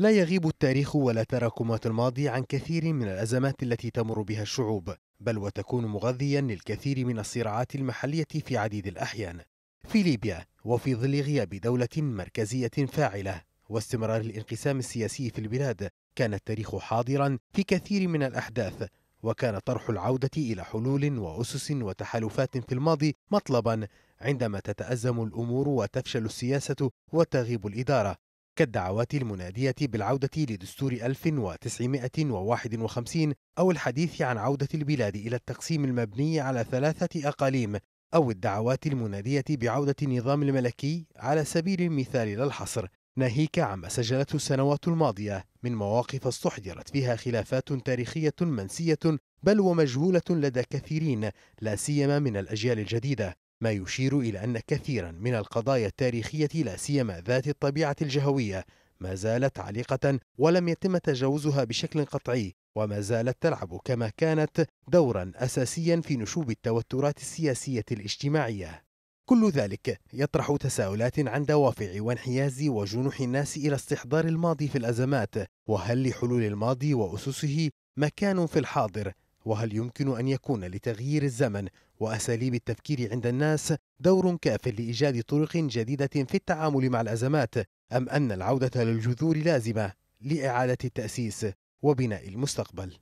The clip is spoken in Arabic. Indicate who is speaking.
Speaker 1: لا يغيب التاريخ ولا تراكمات الماضي عن كثير من الأزمات التي تمر بها الشعوب بل وتكون مغذيا للكثير من الصراعات المحلية في عديد الأحيان في ليبيا وفي ظل غياب دولة مركزية فاعلة واستمرار الانقسام السياسي في البلاد كان التاريخ حاضرا في كثير من الأحداث وكان طرح العودة إلى حلول وأسس وتحالفات في الماضي مطلبا عندما تتأزم الأمور وتفشل السياسة وتغيب الإدارة كالدعوات المنادية بالعودة لدستور 1951 أو الحديث عن عودة البلاد إلى التقسيم المبني على ثلاثة أقاليم أو الدعوات المنادية بعودة النظام الملكي على سبيل المثال لا الحصر ناهيك عما سجلته السنوات الماضية من مواقف استحضرت فيها خلافات تاريخية منسية بل ومجهولة لدى كثيرين لا سيما من الأجيال الجديدة ما يشير إلى أن كثيرا من القضايا التاريخية لا سيما ذات الطبيعة الجهوية ما زالت عالقة ولم يتم تجاوزها بشكل قطعي وما زالت تلعب كما كانت دورا أساسيا في نشوب التوترات السياسية الاجتماعية كل ذلك يطرح تساؤلات عن دوافع وانحياز وجنوح الناس إلى استحضار الماضي في الأزمات وهل لحلول الماضي وأسسه مكان في الحاضر وهل يمكن أن يكون لتغيير الزمن وأساليب التفكير عند الناس دور كاف لإيجاد طرق جديدة في التعامل مع الأزمات أم أن العودة للجذور لازمة لإعادة التأسيس وبناء المستقبل